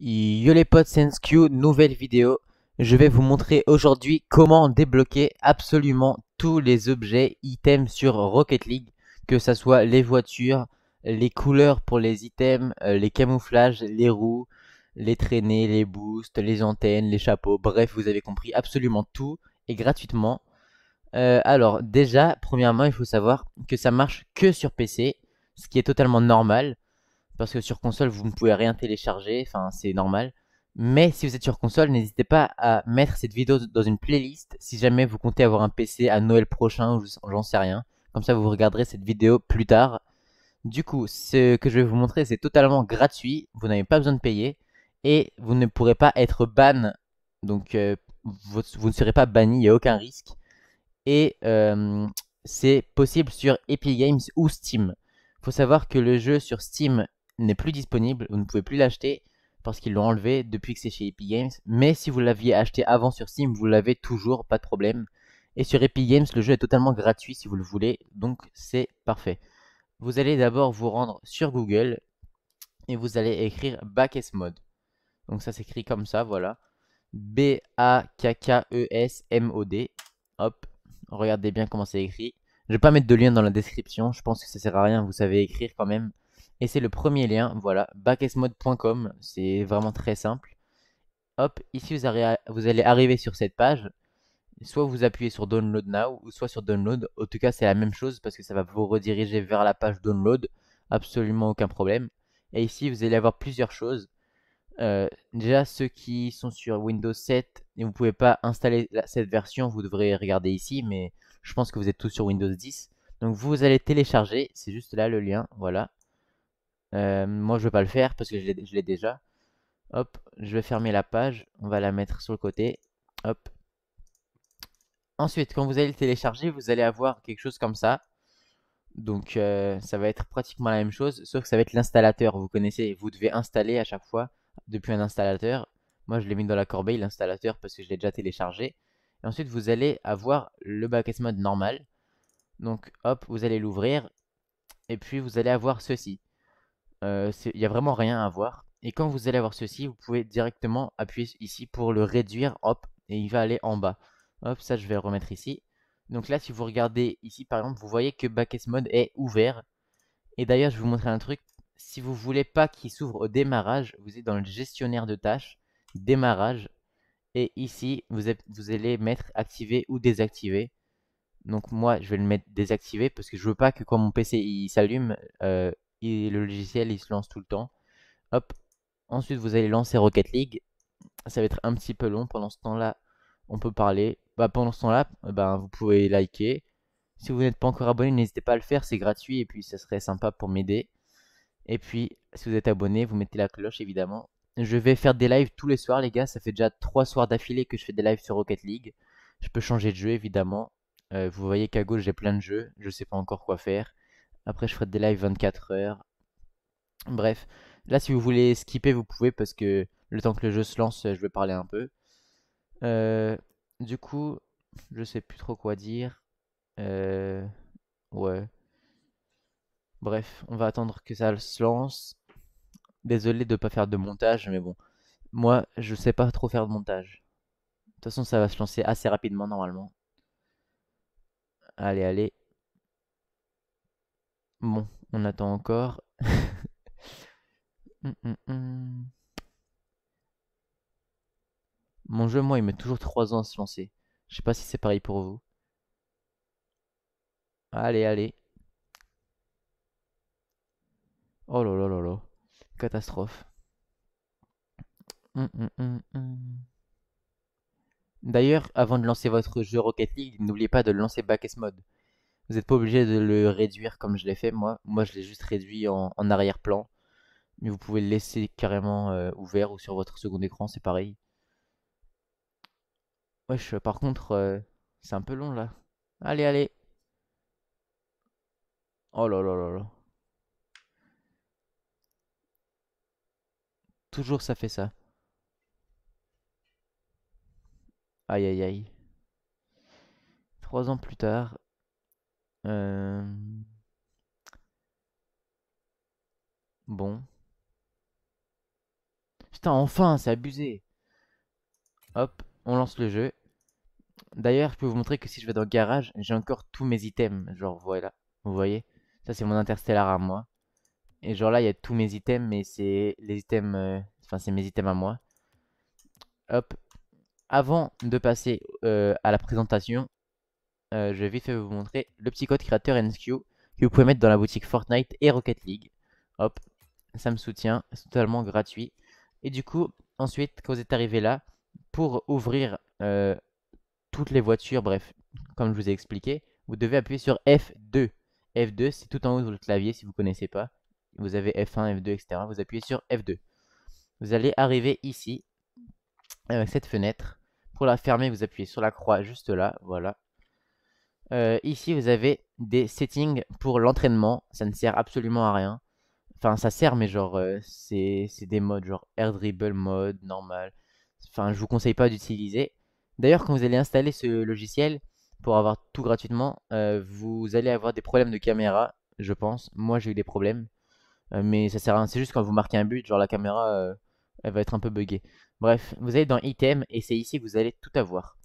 Yo les potes, SenseQ, nouvelle vidéo. Je vais vous montrer aujourd'hui comment débloquer absolument tous les objets, items sur Rocket League, que ce soit les voitures, les couleurs pour les items, euh, les camouflages, les roues, les traînées, les boosts, les antennes, les chapeaux, bref, vous avez compris absolument tout et gratuitement. Euh, alors déjà, premièrement, il faut savoir que ça marche que sur PC, ce qui est totalement normal parce que sur console, vous ne pouvez rien télécharger, enfin, c'est normal. Mais si vous êtes sur console, n'hésitez pas à mettre cette vidéo dans une playlist si jamais vous comptez avoir un PC à Noël prochain j'en sais rien. Comme ça, vous regarderez cette vidéo plus tard. Du coup, ce que je vais vous montrer, c'est totalement gratuit. Vous n'avez pas besoin de payer et vous ne pourrez pas être ban. Donc, euh, vous, ne serez pas banni, il n'y a aucun risque. Et euh, c'est possible sur Epic Games ou Steam. Faut savoir que le jeu sur Steam n'est plus disponible, vous ne pouvez plus l'acheter parce qu'ils l'ont enlevé depuis que c'est chez Epic Games. Mais si vous l'aviez acheté avant sur Steam, vous l'avez toujours, pas de problème. Et sur Epic Games, le jeu est totalement gratuit si vous le voulez, donc c'est parfait. Vous allez d'abord vous rendre sur Google et vous allez écrire Backesmod. Donc ça s'écrit comme ça, voilà. B-A-K-K-E-S-M-O-D. Hop, regardez bien comment c'est écrit. Je vais pas mettre de lien dans la description, je pense que ça sert à rien, vous savez écrire quand même. Et c'est le premier lien, voilà, backesmode.com, c'est vraiment très simple. Hop, ici vous, allez arriver sur cette page. Soit vous appuyez sur Download Now, ou soit sur Download. En tout cas, c'est la même chose parce que ça va vous rediriger vers la page Download. Absolument aucun problème. Et ici, vous allez avoir plusieurs choses. Euh, déjà, ceux qui sont sur Windows 7 et vous ne pouvez pas installer cette version, vous devrez regarder ici, mais je pense que vous êtes tous sur Windows 10. Donc vous allez télécharger, c'est juste là le lien, voilà, euh, moi, je vais pas le faire parce que je l'ai déjà. Hop, je vais fermer la page. On va la mettre sur le côté. Hop. Ensuite, quand vous allez le télécharger, vous allez avoir quelque chose comme ça. Donc, euh, ça va être pratiquement la même chose, sauf que ça va être l'installateur. Vous connaissez, vous devez installer à chaque fois depuis un installateur. Moi, je l'ai mis dans la corbeille, l'installateur, parce que je l'ai déjà téléchargé. Et ensuite, vous allez avoir le back-end Mode normal. Donc, hop, vous allez l'ouvrir. Et puis, vous allez avoir ceci. Il n'y a vraiment rien à voir. Et quand vous allez avoir ceci, vous pouvez directement appuyer ici pour le réduire, hop, et il va aller en bas. Hop, ça je vais le remettre ici. Donc là, si vous regardez ici, par exemple, vous voyez que backest Mode est ouvert. Et d'ailleurs, je vais vous montrer un truc. Si vous voulez pas qu'il s'ouvre au démarrage, vous êtes dans le gestionnaire de tâches, démarrage. Et ici, vous, êtes, vous allez mettre activer ou désactiver. Donc moi, je vais le mettre désactiver parce que je veux pas que quand mon PC il s'allume, le logiciel il se lance tout le temps. Hop. Ensuite, vous allez lancer Rocket League. Ça va être un petit peu long. Pendant ce temps-là, on peut parler. Bah, pendant ce temps-là, eh ben vous pouvez liker. Si vous n'êtes pas encore abonné, n'hésitez pas à le faire. C'est gratuit et puis ça serait sympa pour m'aider. Et puis, si vous êtes abonné, vous mettez la cloche évidemment. Je vais faire des lives tous les soirs, les gars. Ça fait déjà 3 soirs d'affilée que je fais des lives sur Rocket League. Je peux changer de jeu évidemment. Euh, vous voyez qu'à gauche j'ai plein de jeux, je sais pas encore quoi faire. Après, je ferai des lives 24 heures. Bref, là, si vous voulez skipper, vous pouvez parce que le temps que le jeu se lance, euh, je vais parler un peu. Euh, du coup, je sais plus trop quoi dire. Euh, ouais. Bref, on va attendre que ça se lance. Désolé de ne pas faire de montage, mais bon. Moi, je sais pas trop faire de montage. De toute façon, ça va se lancer assez rapidement normalement. Allez, allez. Bon, on attend encore. Hum, hum, hum. Mon jeu, moi, il met toujours 3 ans à se lancer. Je sais pas si c'est pareil pour vous. Allez, allez. Oh là là là là. Catastrophe. D'ailleurs, avant de lancer votre jeu Rocket League, n'oubliez pas de lancer Backes Mode. Vous n'êtes pas obligé de le réduire comme je l'ai fait moi. Moi je l'ai juste réduit en, arrière-plan. Mais vous pouvez le laisser carrément euh, ouvert ou sur votre second écran, c'est pareil. Wesh, par contre, euh, c'est un peu long là. Allez, allez. Oh là là là là. Toujours ça fait ça. Aïe aïe aïe. Trois ans plus tard, euh, bon. Putain, enfin, c'est abusé. Hop, on lance le jeu. D'ailleurs, je peux vous montrer que si je vais dans le garage, j'ai encore tous mes items. Genre, voilà, vous voyez Ça, c'est mon interstellar à moi. Et genre là, il y a tous mes items, mais c'est les items... Euh, enfin, c'est mes items à moi. Hop. Avant de passer euh, à la présentation, euh, je vais vite vous montrer le petit code créateur NSQ que vous pouvez mettre dans la boutique Fortnite et Rocket League. Hop, ça me soutient, c'est totalement gratuit. Et du coup, ensuite, quand vous êtes arrivé là, pour ouvrir euh, toutes les voitures, bref, comme je vous ai expliqué, vous devez appuyer sur F2. F2, c'est tout en haut de votre clavier si vous ne connaissez pas. Vous avez F1, F2, etc. Vous appuyez sur F2. Vous allez arriver ici, avec cette fenêtre. Pour la fermer, vous appuyez sur la croix juste là, voilà. Euh, ici, vous avez des settings pour l'entraînement. Ça ne sert absolument à rien. Enfin, ça sert, mais genre, euh, c'est des modes genre air dribble mode, normal. Enfin, je vous conseille pas d'utiliser. D'ailleurs, quand vous allez installer ce logiciel pour avoir tout gratuitement, euh, vous allez avoir des problèmes de caméra, je pense. Moi, j'ai eu des problèmes. mais ça sert à rien. C'est juste quand vous marquez un but, genre la caméra, elle va être un peu buggée. Bref, vous allez dans item et c'est ici que vous allez tout avoir.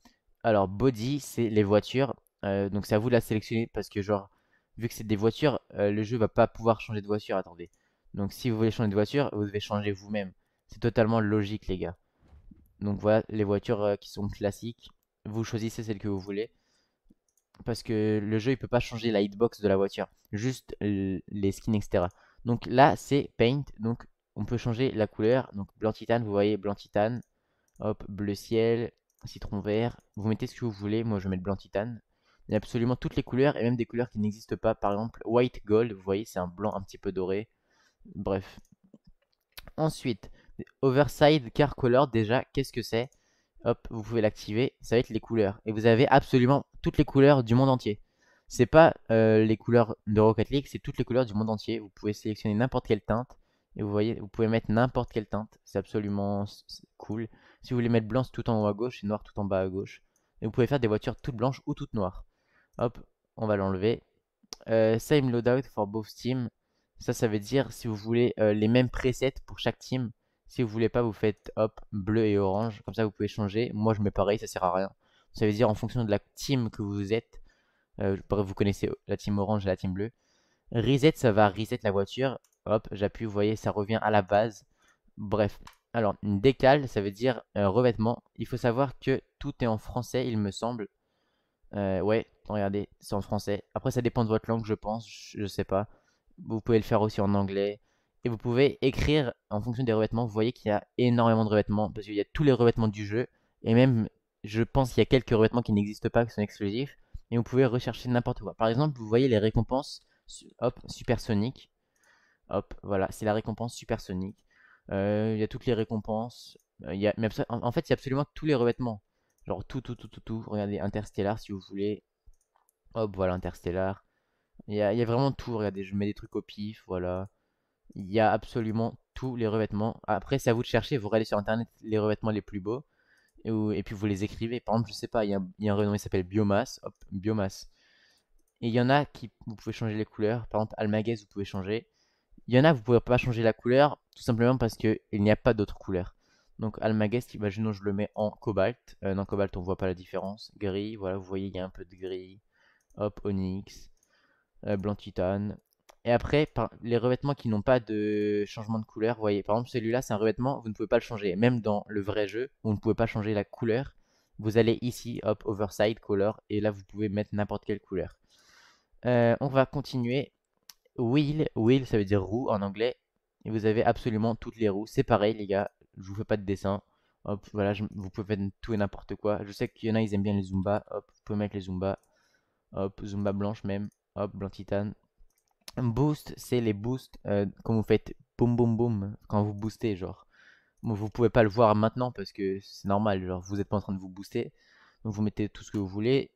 Alors, body, c'est les voitures. Euh, donc c'est à vous de la sélectionner parce que genre vu que c'est des voitures, euh, le jeu va pas pouvoir changer de voiture. Attendez. Donc si vous voulez changer de voiture, vous devez changer vous-même. C'est totalement logique les gars. Donc voilà les voitures euh, qui sont classiques. Vous choisissez celle que vous voulez. Parce que le jeu il peut pas changer la hitbox de la voiture. Juste les skins etc. Donc là c'est paint. Donc on peut changer la couleur. Donc blanc titane vous voyez blanc titane. Hop bleu ciel. Citron vert. Vous mettez ce que vous voulez. Moi je mets le blanc titane. Il y a absolument toutes les couleurs et même des couleurs qui n'existent pas. Par exemple, white gold, vous voyez, c'est un blanc un petit peu doré. Bref. Ensuite, overside car color, déjà, qu'est-ce que c'est Hop, vous pouvez l'activer, ça va être les couleurs. Et vous avez absolument toutes les couleurs du monde entier. C'est pas euh, les couleurs de Rocket League, c'est toutes les couleurs du monde entier. Vous pouvez sélectionner n'importe quelle teinte. Et vous voyez, vous pouvez mettre n'importe quelle teinte. C'est absolument cool. Si vous voulez mettre blanc tout en haut à gauche et noir tout en bas à gauche. Et vous pouvez faire des voitures toutes blanches ou toutes noires. Hop, on va l'enlever. Euh, same loadout for both teams. Ça, ça veut dire si vous voulez euh, les mêmes presets pour chaque team. Si vous voulez pas, vous faites hop, bleu et orange. Comme ça, vous pouvez changer. Moi, je mets pareil, ça sert à rien. Ça veut dire en fonction de la team que vous êtes. Euh, vous connaissez la team orange et la team bleue. Reset, ça va reset la voiture. Hop, j'appuie, vous voyez, ça revient à la base. Bref. Alors, décale, ça veut dire euh, revêtement. Il faut savoir que tout est en français, il me semble. ouais, regardez, c'est en français. Après, ça dépend de votre langue, je pense, je sais pas. Vous pouvez le faire aussi en anglais. Et vous pouvez écrire en fonction des revêtements. Vous voyez qu'il y a énormément de revêtements, parce qu'il y a tous les revêtements du jeu. Et même, je pense qu'il y a quelques revêtements qui n'existent pas, qui sont exclusifs. Et vous pouvez rechercher n'importe quoi. Par exemple, vous voyez les récompenses, hop, supersonique. Hop, voilà, c'est la récompense supersonique. Euh, il y a toutes les récompenses. Euh, il y a, en, en fait, il y a absolument tous les revêtements. Genre tout, tout, tout, tout, tout. Regardez Interstellar si vous voulez. Hop, voilà, Interstellar. Il y, a, vraiment tout, regardez, je mets des trucs au pif, voilà. Il y a absolument tous les revêtements. Après, c'est à vous de chercher, vous regardez sur internet les revêtements les plus beaux, et, puis vous les écrivez. Par exemple, je sais pas, il y a, un renom, qui s'appelle Biomasse, hop, Biomasse. Et il y en a qui, vous pouvez changer les couleurs, par exemple, Almagest vous pouvez changer. Il y en a, vous pouvez pas changer la couleur, tout simplement parce qu'il n'y a pas d'autres couleurs Donc Almagest, imaginons je le mets en cobalt. Euh, non, cobalt, on voit pas la différence. Gris, voilà, vous voyez, il y a un peu de gris hop, Onyx, euh, Blanc Titane. Et après, les revêtements qui n'ont pas de changement de couleur, voyez, par exemple celui-là, c'est un revêtement, vous ne pouvez pas le changer. Même dans le vrai jeu, vous ne pouvez pas changer la couleur. Vous allez ici, hop, Overside Color, et là vous pouvez mettre n'importe quelle couleur. Euh, on va continuer. Wheel, wheel ça veut dire roue en anglais. Et vous avez absolument toutes les roues. C'est pareil les gars, je vous fais pas de dessin. Hop, voilà, vous pouvez mettre tout et n'importe quoi. Je sais qu'il y en a, ils aiment bien les Zumba. Hop, vous pouvez mettre les Zumba. Hop, Zumba blanche même. Hop, blanc titane. Boost, c'est les boosts euh, quand vous faites boum boum boum, quand vous boostez, genre. vous pouvez pas le voir maintenant parce que c'est normal, genre vous êtes pas en train de vous booster. Donc vous mettez tout ce que vous voulez.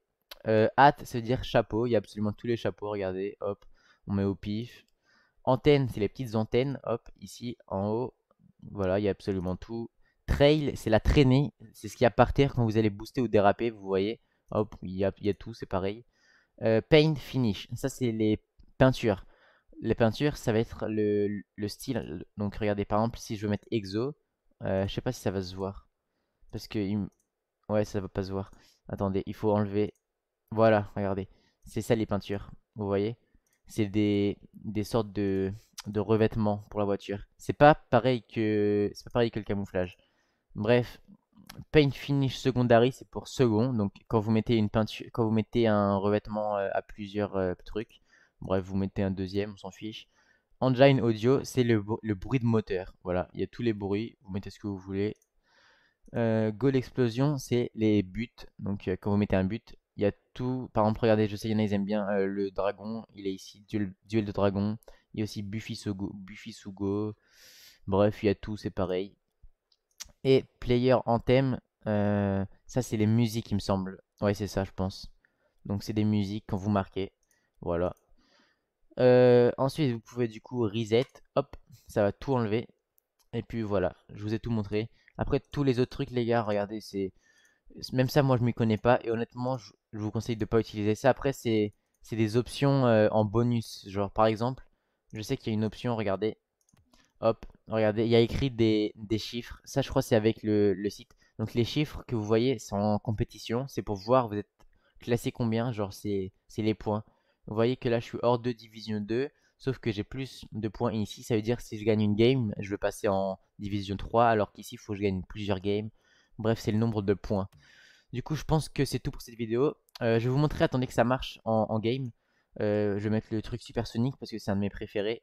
Euh, hâte, ça veut dire chapeau, il y a absolument tous les chapeaux, regardez, hop, on met au pif. Antenne, c'est les petites antennes, hop, ici en haut. Voilà, il y a absolument tout. Trail, c'est la traînée, c'est ce qu'il y a par terre quand vous allez booster ou déraper, vous voyez. Hop, il il y a tout, c'est pareil. Euh, paint finish. Ça, c'est les peintures. Les peintures, ça va être le, style. Donc, regardez, par exemple, si je veux mettre exo, euh, je sais pas si ça va se voir. Parce que... Il... Ouais, ça va pas se voir. Attendez, il faut enlever... Voilà, regardez. C'est ça les peintures, vous voyez C'est des, des sortes de, de revêtements pour la voiture. C'est pas pareil que c'est pas pareil que le camouflage. Bref, paint finish secondary, c'est pour second. Donc quand vous mettez une peinture, quand vous mettez un revêtement euh, à plusieurs euh, trucs, bref, vous mettez un deuxième, on s'en fiche. Engine audio, c'est le, bruit de moteur. Voilà, il y a tous les bruits, vous mettez ce que vous voulez. Euh, goal explosion, c'est les buts. Donc quand vous mettez un but, il y a tout. Par exemple, regardez, je sais, il y en a, ils aiment bien le dragon. Il est ici, duel, de dragon. Il y a aussi Buffy Sugo. Buffy Sugo. Bref, il y a tout, c'est pareil. Et Player en thème, euh, ça c'est les musiques, il me semble. Ouais, c'est ça, je pense. Donc c'est des musiques quand vous marquez. Voilà. Euh, ensuite, vous pouvez du coup reset. Hop, ça va tout enlever. Et puis voilà, je vous ai tout montré. Après, tous les autres trucs, les gars, regardez, c'est... Même ça, moi, je m'y connais pas. Et honnêtement, je, vous conseille de pas utiliser ça. Après, c'est des options euh, en bonus. Genre, par exemple, je sais qu'il y a une option, regardez. Hop, regardez, il y a écrit des, chiffres. Ça, je crois, c'est avec le, site. Donc, les chiffres que vous voyez sont en compétition. C'est pour voir, vous êtes classé combien. Genre, c'est les points. Vous voyez que là, je suis hors de Division 2. Sauf que j'ai plus de points ici. Ça veut dire que si je gagne une game, je vais passer en Division 3. Alors qu'ici, il faut que je gagne plusieurs games. Bref, c'est le nombre de points. Du coup, je pense que c'est tout pour cette vidéo. Euh, je vais vous montrer, attendez que ça marche en, game. Euh, je vais mettre le truc supersonique parce que c'est un de mes préférés.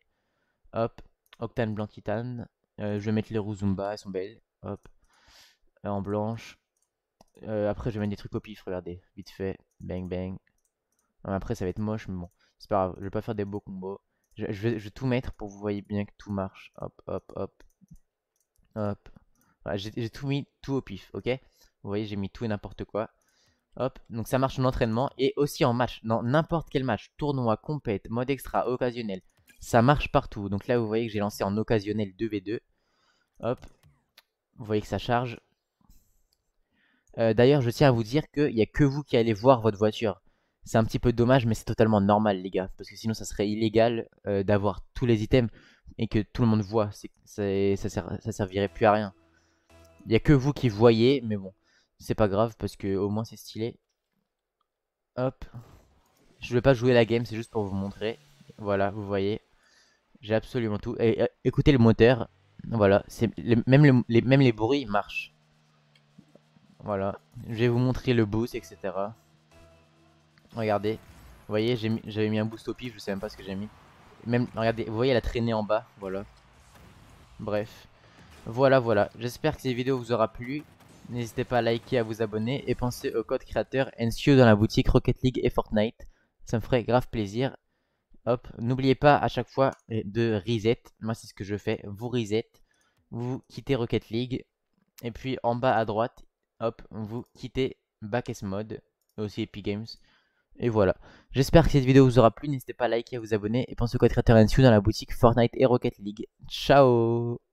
Hop, Octane blanc titane. Euh, je vais mettre les roues Zumba, elles sont belles. Hop. Euh, en blanche. Euh, après, je vais mettre des trucs au pif, regardez. Vite fait. Bang bang. après, ça va être moche, mais bon. C'est pas grave, je vais pas faire des beaux combos. Je, vais, tout mettre pour vous voyez bien que tout marche. Hop, hop, hop. Hop. j'ai tout mis tout au pif, ok Vous voyez, j'ai mis tout et n'importe quoi. Hop, donc ça marche en entraînement et aussi en match, dans n'importe quel match, tournoi, compète, mode extra, occasionnel, ça marche partout. Donc là, vous voyez que j'ai lancé en occasionnel 2v2. Hop, vous voyez que ça charge. Euh, d'ailleurs, je tiens à vous dire qu'il n'y a que vous qui allez voir votre voiture. C'est un petit peu dommage, mais c'est totalement normal, les gars. Parce que sinon, ça serait illégal euh, d'avoir tous les items et que tout le monde voit. ça, ça, servirait plus à rien. Il n'y a que vous qui voyez, mais bon. C'est pas grave, parce que au moins, c'est stylé. Hop. Je ne vais pas jouer la game, c'est juste pour vous montrer. Voilà, vous voyez. J'ai absolument tout. Et, euh, écoutez le moteur. Voilà, c'est même, les, bruits marchent. Voilà, je vais vous montrer le boost, etc. Regardez, vous voyez, j'avais mis un boost au pif, je sais même pas ce que j'ai mis. Même, regardez, vous voyez, la traînée en bas, voilà. Bref, voilà, voilà. J'espère que cette vidéo vous aura plu. N'hésitez pas à liker, à vous abonner et pensez au code créateur NCO dans la boutique Rocket League et Fortnite. Ça me ferait grave plaisir. Hop, n'oubliez pas à chaque fois euh, de reset. Moi, c'est ce que je fais. Vous reset, vous quittez Rocket League. Et puis en bas à droite, hop, vous quittez Backes Mode, aussi Epic Games. Et voilà. J'espère que cette vidéo vous aura plu. N'hésitez pas à liker, à vous abonner. Et pensez au code créateur NSU dans la boutique Fortnite et Rocket League. Ciao